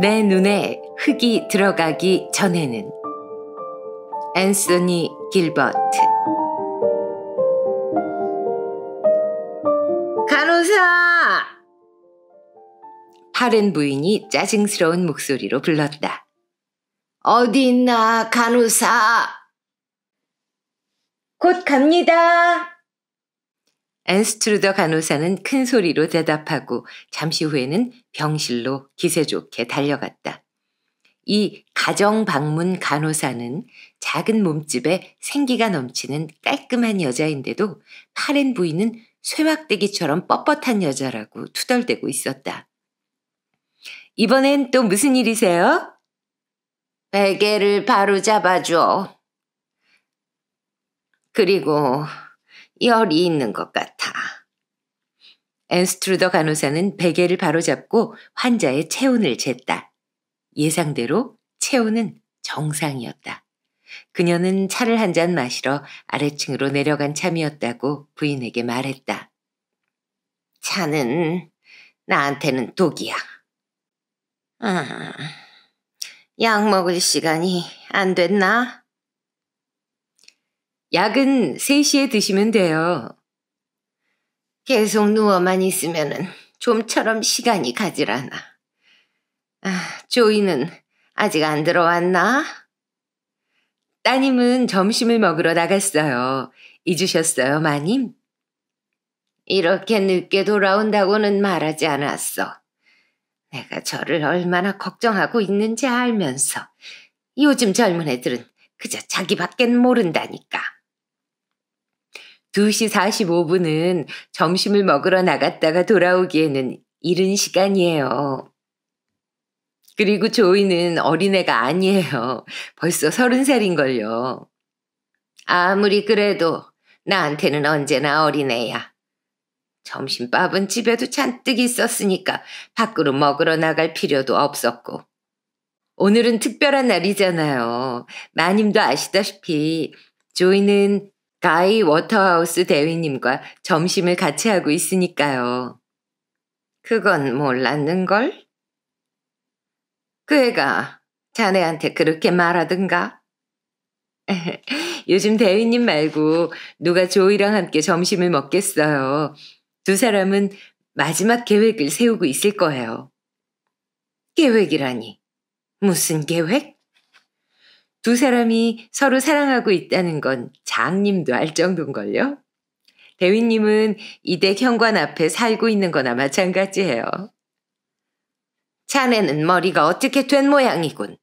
내 눈에 흙이 들어가기 전에는 앤서니 길버트 간호사! 파른 부인이 짜증스러운 목소리로 불렀다. 어디 있나, 간호사? 곧 갑니다. 앤스트루더 간호사는 큰 소리로 대답하고 잠시 후에는 병실로 기세 좋게 달려갔다. 이 가정 방문 간호사는 작은 몸집에 생기가 넘치는 깔끔한 여자인데도 파렌 부위는 쇠막대기처럼 뻣뻣한 여자라고 투덜대고 있었다. 이번엔 또 무슨 일이세요? 베개를 바로 잡아줘. 그리고 열이 있는 것 같아. 앤스트루더 간호사는 베개를 바로잡고 환자의 체온을 쟀다. 예상대로 체온은 정상이었다. 그녀는 차를 한 잔 마시러 아래층으로 내려간 참이었다고 부인에게 말했다. 차는 나한테는 독이야. 음, 약 먹을 시간이 안 됐나? 약은 3시에 드시면 돼요. 계속 누워만 있으면은 좀처럼 시간이 가질 않아. 아, 조이는 아직 안 들어왔나? 따님은 점심을 먹으러 나갔어요. 잊으셨어요, 마님? 이렇게 늦게 돌아온다고는 말하지 않았어. 내가 저를 얼마나 걱정하고 있는지 알면서 요즘 젊은 애들은 그저 자기밖엔 모른다니까. 2시 45분은 점심을 먹으러 나갔다가 돌아오기에는 이른 시간이에요. 그리고 조이는 어린애가 아니에요. 벌써 서른 살인걸요. 아무리 그래도 나한테는 언제나 어린애야. 점심밥은 집에도 잔뜩 있었으니까 밖으로 먹으러 나갈 필요도 없었고. 오늘은 특별한 날이잖아요. 마님도 아시다시피 조이는 가이 워터하우스 대위님과 점심을 같이 하고 있으니까요. 그건 몰랐는걸? 그 애가 자네한테 그렇게 말하든가? 요즘 대위님 말고 누가 조이랑 함께 점심을 먹겠어요. 두 사람은 마지막 계획을 세우고 있을 거예요. 계획이라니. 무슨 계획? 두 사람이 서로 사랑하고 있다는 건 장님도 알 정도인걸요? 대위님은 이대 현관 앞에 살고 있는 거나 마찬가지예요. 자네는 머리가 어떻게 된 모양이군.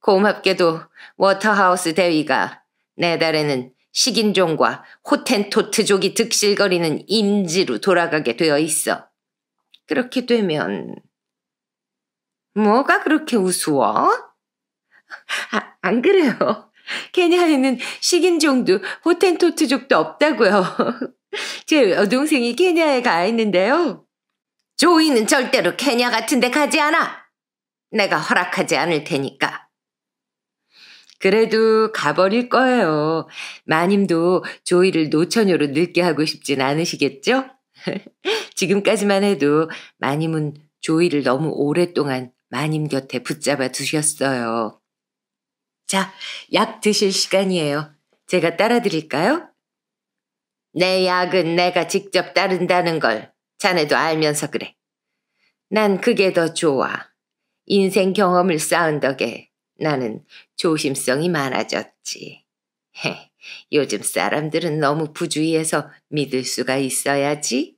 고맙게도 워터하우스 대위가 내달에는 식인종과 호텐토트족이 득실거리는 임지로 돌아가게 되어 있어. 그렇게 되면 뭐가 그렇게 우스워? 아, 안 그래요. 케냐에는 식인종도 호텐토트족도 없다고요. 제 여동생이 케냐에 가 있는데요. 조이는 절대로 케냐 같은 데 가지 않아. 내가 허락하지 않을 테니까. 그래도 가버릴 거예요. 마님도 조이를 노처녀로 늙게 하고 싶진 않으시겠죠? 지금까지만 해도 마님은 조이를 너무 오랫동안 마님 곁에 붙잡아 두셨어요. 자, 약 드실 시간이에요. 제가 따라 드릴까요? 내 약은 내가 직접 따른다는 걸 자네도 알면서 그래. 난 그게 더 좋아. 인생 경험을 쌓은 덕에 나는 조심성이 많아졌지. 헤, 요즘 사람들은 너무 부주의해서 믿을 수가 있어야지.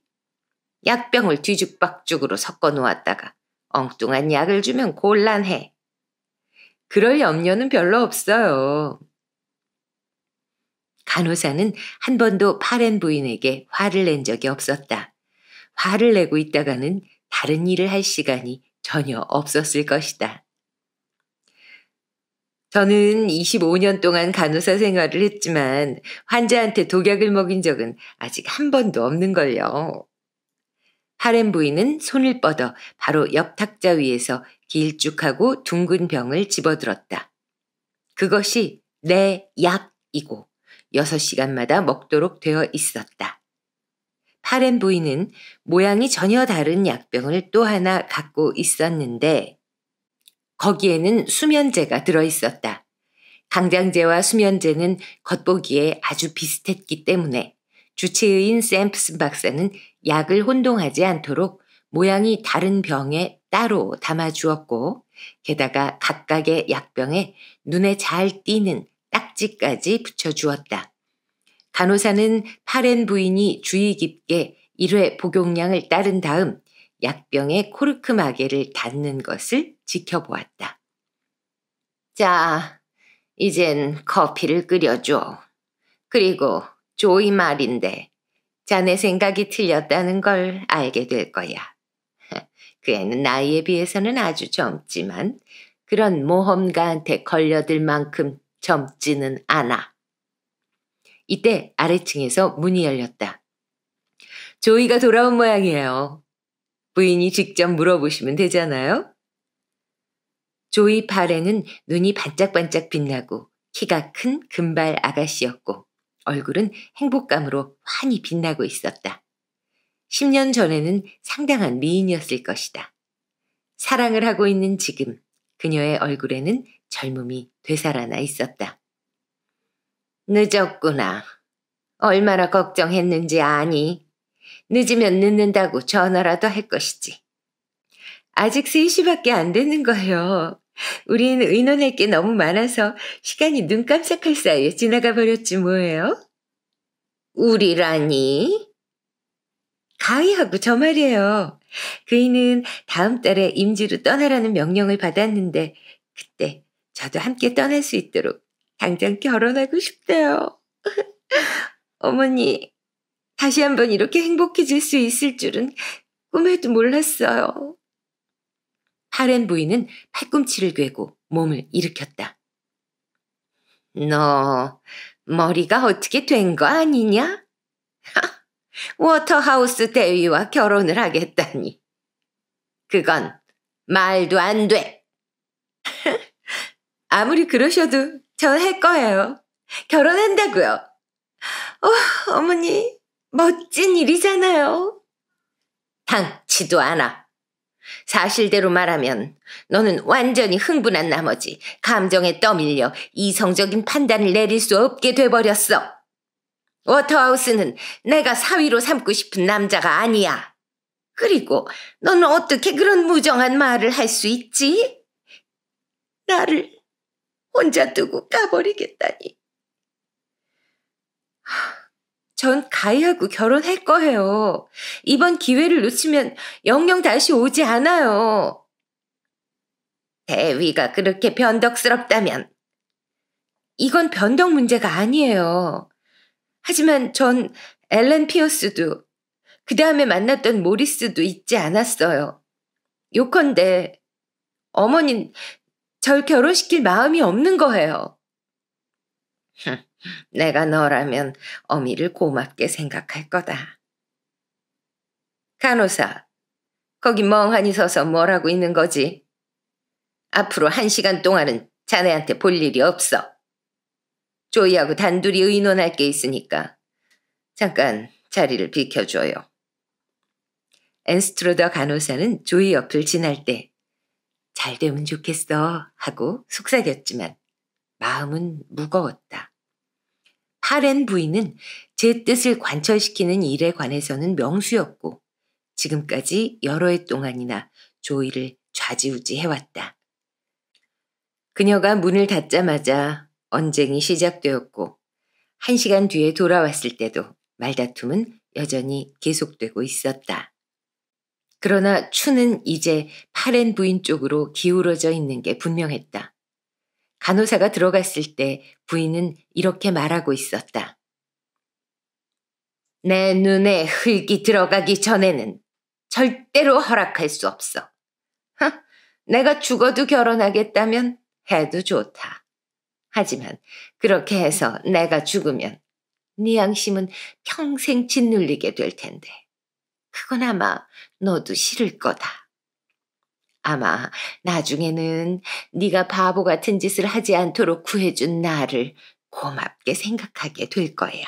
약병을 뒤죽박죽으로 섞어 놓았다가 엉뚱한 약을 주면 곤란해. 그럴 염려는 별로 없어요. 간호사는 한 번도 파렌 부인에게 화를 낸 적이 없었다. 화를 내고 있다가는 다른 일을 할 시간이 전혀 없었을 것이다. 저는 25년 동안 간호사 생활을 했지만 환자한테 독약을 먹인 적은 아직 한 번도 없는걸요. 하렘 부인은 손을 뻗어 바로 옆 탁자 위에서 길쭉하고 둥근 병을 집어들었다. 그것이 내 약이고 6시간마다 먹도록 되어 있었다. 파렌 부인은 모양이 전혀 다른 약병을 또 하나 갖고 있었는데 거기에는 수면제가 들어 있었다. 강장제와 수면제는 겉보기에 아주 비슷했기 때문에 주치의인 샘프슨 박사는 약을 혼동하지 않도록 모양이 다른 병에 따로 담아 주었고 게다가 각각의 약병에 눈에 잘 띄는 딱지까지 붙여 주었다. 간호사는 파렌 부인이 주의 깊게 1회 복용량을 따른 다음 약병에 코르크 마개를 닫는 것을 지켜보았다. 자, 이젠 커피를 끓여줘. 그리고 조이 말인데 자네 생각이 틀렸다는 걸 알게 될 거야. 그 애는 나이에 비해서는 아주 젊지만 그런 모험가한테 걸려들 만큼 젊지는 않아. 이때 아래층에서 문이 열렸다. 조이가 돌아온 모양이에요. 부인이 직접 물어보시면 되잖아요. 조이 발에는 눈이 반짝반짝 빛나고 키가 큰 금발 아가씨였고 얼굴은 행복감으로 환히 빛나고 있었다. 10년 전에는 상당한 미인이었을 것이다. 사랑을 하고 있는 지금 그녀의 얼굴에는 젊음이 되살아나 있었다. 늦었구나. 얼마나 걱정했는지 아니. 늦으면 늦는다고 전화라도 할 것이지. 아직 3시밖에 안 되는 거예요. 우린 의논할 게 너무 많아서 시간이 눈 깜짝할 사이에 지나가 버렸지 뭐예요. 우리라니? 가위하고저 말이에요. 그이는 다음 달에 임지로 떠나라는 명령을 받았는데 그때 저도 함께 떠날 수 있도록 당장 결혼하고 싶대요. 어머니, 다시 한번 이렇게 행복해질 수 있을 줄은 꿈에도 몰랐어요. 하렌 부인은 팔꿈치를 괴고 몸을 일으켰다. 너 머리가 어떻게 된 거 아니냐? 워터하우스 대위와 결혼을 하겠다니. 그건 말도 안 돼. 아무리 그러셔도 전 할 거예요. 결혼한다고요. 어, 어머니 멋진 일이잖아요. 당치도 않아. 사실대로 말하면 너는 완전히 흥분한 나머지 감정에 떠밀려 이성적인 판단을 내릴 수 없게 돼버렸어. 워터하우스는 내가 사위로 삼고 싶은 남자가 아니야. 그리고 너는 어떻게 그런 무정한 말을 할 수 있지? 나를 혼자 두고 가버리겠다니. 전 가희하고 결혼할 거예요. 이번 기회를 놓치면 영영 다시 오지 않아요. 대위가 그렇게 변덕스럽다면. 이건 변덕 문제가 아니에요. 하지만 전 엘렌 피어스도 그 다음에 만났던 모리스도 잊지 않았어요. 요컨대 어머닌 절 결혼시킬 마음이 없는 거예요. 내가 너라면 어미를 고맙게 생각할 거다. 간호사, 거기 멍하니 서서 뭘 하고 있는 거지? 앞으로 한 시간 동안은 자네한테 볼 일이 없어. 조이하고 단둘이 의논할 게 있으니까 잠깐 자리를 비켜줘요. 앤스트로더 간호사는 조이 옆을 지날 때 잘 되면 좋겠어 하고 속삭였지만 마음은 무거웠다. 파렌 부인은 제 뜻을 관철시키는 일에 관해서는 명수였고 지금까지 여러 해 동안이나 조이를 좌지우지 해왔다. 그녀가 문을 닫자마자 언쟁이 시작되었고 한 시간 뒤에 돌아왔을 때도 말다툼은 여전히 계속되고 있었다. 그러나 추는 이제 파렌 부인 쪽으로 기울어져 있는 게 분명했다. 간호사가 들어갔을 때 부인은 이렇게 말하고 있었다. 내 눈에 흙이 들어가기 전에는 절대로 허락할 수 없어. 하, 내가 죽어도 결혼하겠다면 해도 좋다. 하지만 그렇게 해서 내가 죽으면 네 양심은 평생 짓눌리게 될 텐데 그건 아마 너도 싫을 거다. 아마 나중에는 네가 바보 같은 짓을 하지 않도록 구해준 나를 고맙게 생각하게 될 거야.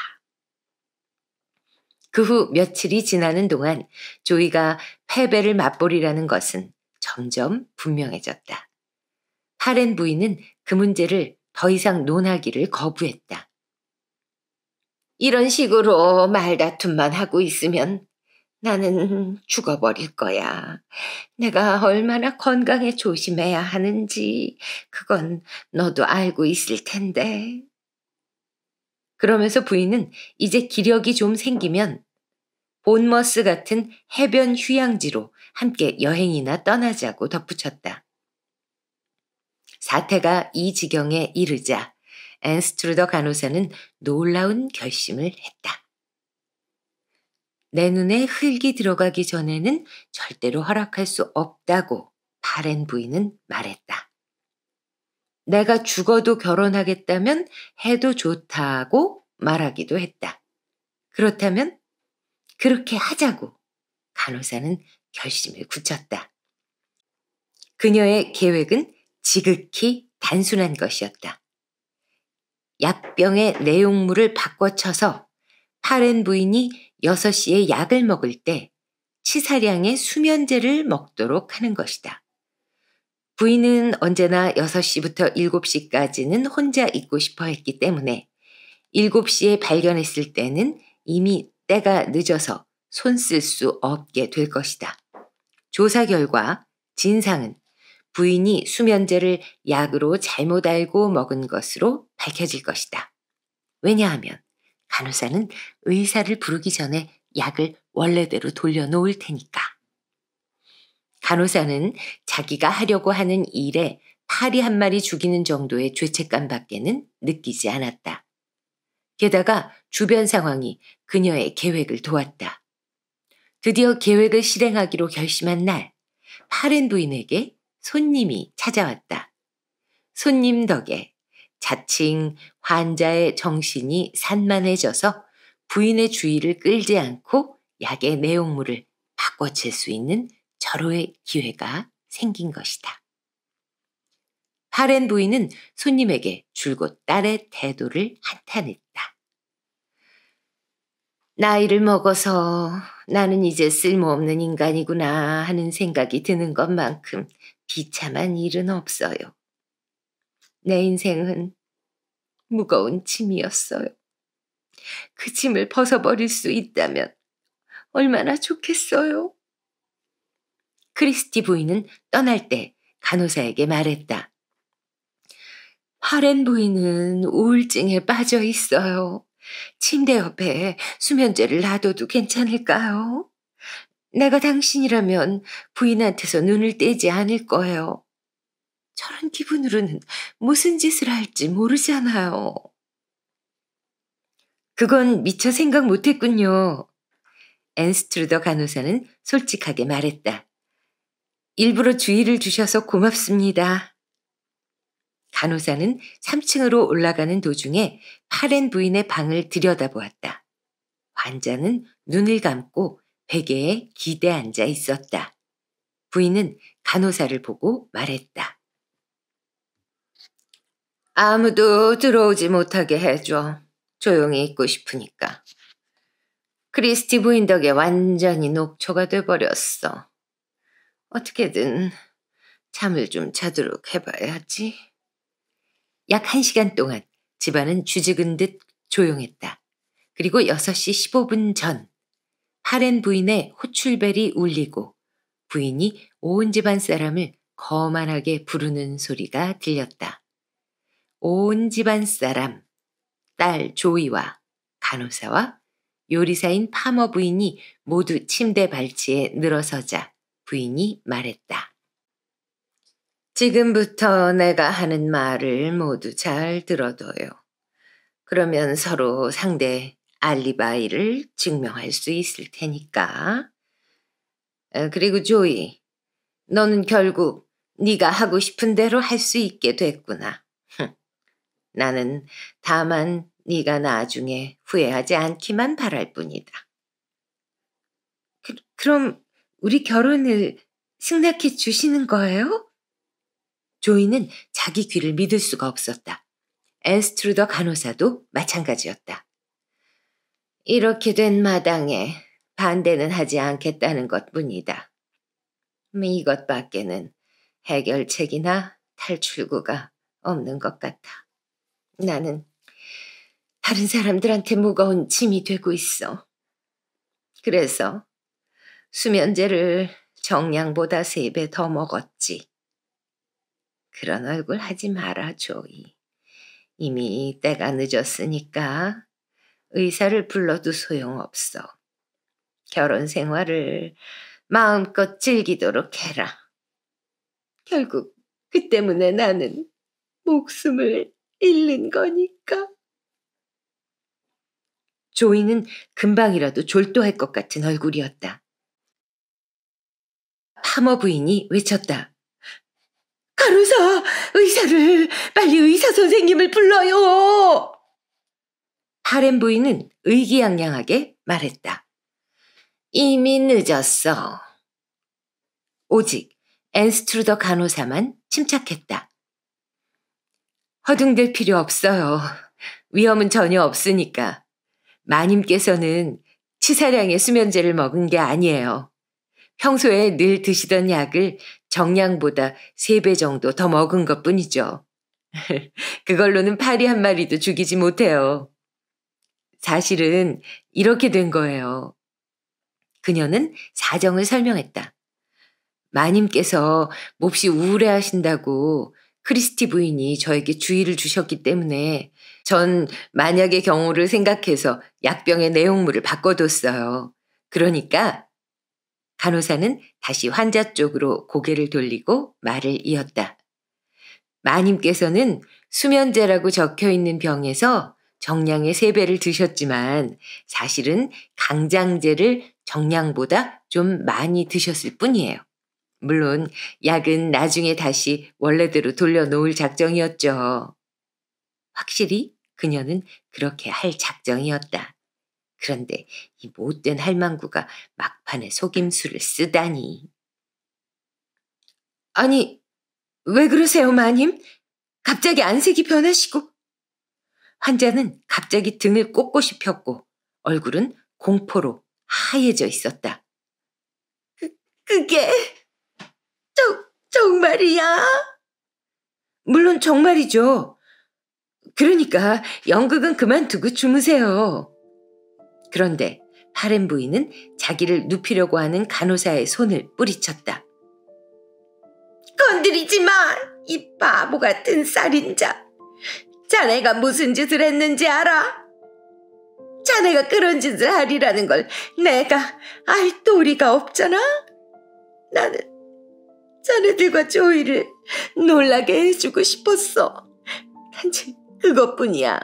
그 후 며칠이 지나는 동안 조이가 패배를 맛보리라는 것은 점점 분명해졌다. 파렌 부인은 그 문제를 더 이상 논하기를 거부했다. 이런 식으로 말다툼만 하고 있으면 나는 죽어버릴 거야. 내가 얼마나 건강에 조심해야 하는지 그건 너도 알고 있을 텐데. 그러면서 부인은 이제 기력이 좀 생기면 본머스 같은 해변 휴양지로 함께 여행이나 떠나자고 덧붙였다. 사태가 이 지경에 이르자 앤스트루더 간호사는 놀라운 결심을 했다. 내 눈에 흙이 들어가기 전에는 절대로 허락할 수 없다고 바렌 부인은 말했다. 내가 죽어도 결혼하겠다면 해도 좋다고 말하기도 했다. 그렇다면 그렇게 하자고 간호사는 결심을 굳혔다. 그녀의 계획은 지극히 단순한 것이었다. 약병의 내용물을 바꿔쳐서 파렌 부인이 6시에 약을 먹을 때 치사량의 수면제를 먹도록 하는 것이다. 부인은 언제나 6시부터 7시까지는 혼자 있고 싶어 했기 때문에 7시에 발견했을 때는 이미 때가 늦어서 손 쓸 수 없게 될 것이다. 조사 결과 진상은 부인이 수면제를 약으로 잘못 알고 먹은 것으로 밝혀질 것이다. 왜냐하면 간호사는 의사를 부르기 전에 약을 원래대로 돌려놓을 테니까. 간호사는 자기가 하려고 하는 일에 파리 한 마리 죽이는 정도의 죄책감 밖에는 느끼지 않았다. 게다가 주변 상황이 그녀의 계획을 도왔다. 드디어 계획을 실행하기로 결심한 날, 파렌 부인에게 손님이 찾아왔다. 손님 덕에 자칭 환자의 정신이 산만해져서 부인의 주의를 끌지 않고 약의 내용물을 바꿔칠 수 있는 절호의 기회가 생긴 것이다. 파렌 부인은 손님에게 줄곧 딸의 태도를 한탄했다. 나이를 먹어서 나는 이제 쓸모없는 인간이구나 하는 생각이 드는 것만큼 비참한 일은 없어요. 내 인생은 무거운 짐이었어요. 그 짐을 벗어버릴 수 있다면 얼마나 좋겠어요. 크리스티 부인은 떠날 때 간호사에게 말했다. 화렌 부인은 우울증에 빠져 있어요. 침대 옆에 수면제를 놔둬도 괜찮을까요? 내가 당신이라면 부인한테서 눈을 떼지 않을 거예요. 저런 기분으로는 무슨 짓을 할지 모르잖아요. 그건 미처 생각 못했군요. 앤스트루더 간호사는 솔직하게 말했다. 일부러 주의를 주셔서 고맙습니다. 간호사는 3층으로 올라가는 도중에 파렌 부인의 방을 들여다보았다. 환자는 눈을 감고 베개에 기대 앉아 있었다. 부인은 간호사를 보고 말했다. 아무도 들어오지 못하게 해줘. 조용히 있고 싶으니까. 크리스티 부인 덕에 완전히 녹초가 돼버렸어. 어떻게든 잠을 좀 자도록 해봐야지. 약 한시간 동안 집안은 쥐죽은 듯 조용했다. 그리고 6시 15분 전 파렌 부인의 호출벨이 울리고 부인이 온 집안 사람을 거만하게 부르는 소리가 들렸다. 온 집안 사람, 딸 조이와 간호사와 요리사인 파머 부인이 모두 침대 발치에 늘어서자 부인이 말했다. 지금부터 내가 하는 말을 모두 잘 들어둬요. 그러면 서로 상대 알리바이를 증명할 수 있을 테니까. 그리고 조이, 너는 결국 네가 하고 싶은 대로 할 수 있게 됐구나. 나는 다만 네가 나중에 후회하지 않기만 바랄 뿐이다. 그, 그럼 우리 결혼을 승낙해 주시는 거예요? 조이는 자기 귀를 믿을 수가 없었다. 앤스트루더 간호사도 마찬가지였다. 이렇게 된 마당에 반대는 하지 않겠다는 것 뿐이다. 음, 이것 밖에는 해결책이나 탈출구가 없는 것 같아. 나는 다른 사람들한테 무거운 짐이 되고 있어. 그래서 수면제를 정량보다 세 배 더 먹었지. 그런 얼굴 하지 마라, 조이. 이미 때가 늦었으니까 의사를 불러도 소용없어. 결혼 생활을 마음껏 즐기도록 해라. 결국 그 때문에 나는 목숨을 잃는 거니까. 조이는 금방이라도 졸도할 것 같은 얼굴이었다. 파머 부인이 외쳤다. 가로사! 의사를! 빨리 의사 선생님을 불러요! 하렌 부인은 의기양양하게 말했다. 이미 늦었어. 오직 앤스트루더 간호사만 침착했다. 허둥댈 필요 없어요. 위험은 전혀 없으니까. 마님께서는 치사량의 수면제를 먹은 게 아니에요. 평소에 늘 드시던 약을 정량보다 3배 정도 더 먹은 것 뿐이죠. 그걸로는 파리 한 마리도 죽이지 못해요. 사실은 이렇게 된 거예요. 그녀는 사정을 설명했다. 마님께서 몹시 우울해하신다고 크리스티 부인이 저에게 주의를 주셨기 때문에 전 만약의 경우를 생각해서 약병의 내용물을 바꿔뒀어요. 그러니까 간호사는 다시 환자 쪽으로 고개를 돌리고 말을 이었다. 마님께서는 수면제라고 적혀 있는 병에서 정량의 3배를 드셨지만 사실은 강장제를 정량보다 좀 많이 드셨을 뿐이에요. 물론 약은 나중에 다시 원래대로 돌려놓을 작정이었죠. 확실히 그녀는 그렇게 할 작정이었다. 그런데 이 못된 할망구가 막판에 속임수를 쓰다니. 아니, 왜 그러세요, 마님? 갑자기 안색이 변하시고. 환자는 갑자기 등을 꼿꼿이 폈고 얼굴은 공포로 하얘져 있었다. 그, 그게... 정말이야? 물론 정말이죠. 그러니까 연극은 그만두고 주무세요. 그런데 파렌 부인은 자기를 눕히려고 하는 간호사의 손을 뿌리쳤다. 건드리지 마! 이 바보 같은 살인자! 자네가 무슨 짓을 했는지 알아? 자네가 그런 짓을 하리라는 걸 내가 알 도리가 없잖아? 나는 자네들과 조이를 놀라게 해주고 싶었어. 단지 그것뿐이야.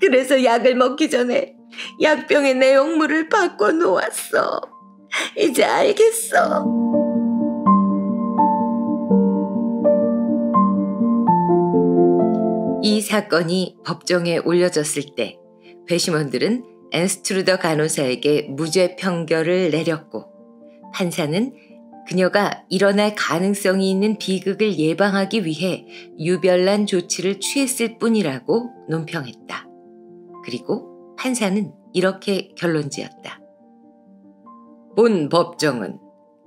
그래서 약을 먹기 전에 약병의 내용물을 바꿔놓았어. 이제 알겠어. 이 사건이 법정에 올려졌을 때 배심원들은 앤스트루더 간호사에게 무죄 판결을 내렸고 판사는 그녀가 일어날 가능성이 있는 비극을 예방하기 위해 유별난 조치를 취했을 뿐이라고 논평했다. 그리고 판사는 이렇게 결론 지었다. 본 법정은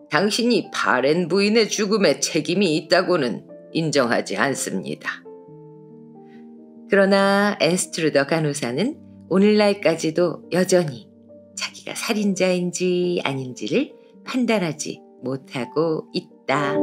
당신이 바렌 부인의 죽음에 책임이 있다고는 인정하지 않습니다. 그러나 앤스트루더 간호사는 오늘날까지도 여전히 자기가 살인자인지 아닌지를 판단하지 못하고 있다.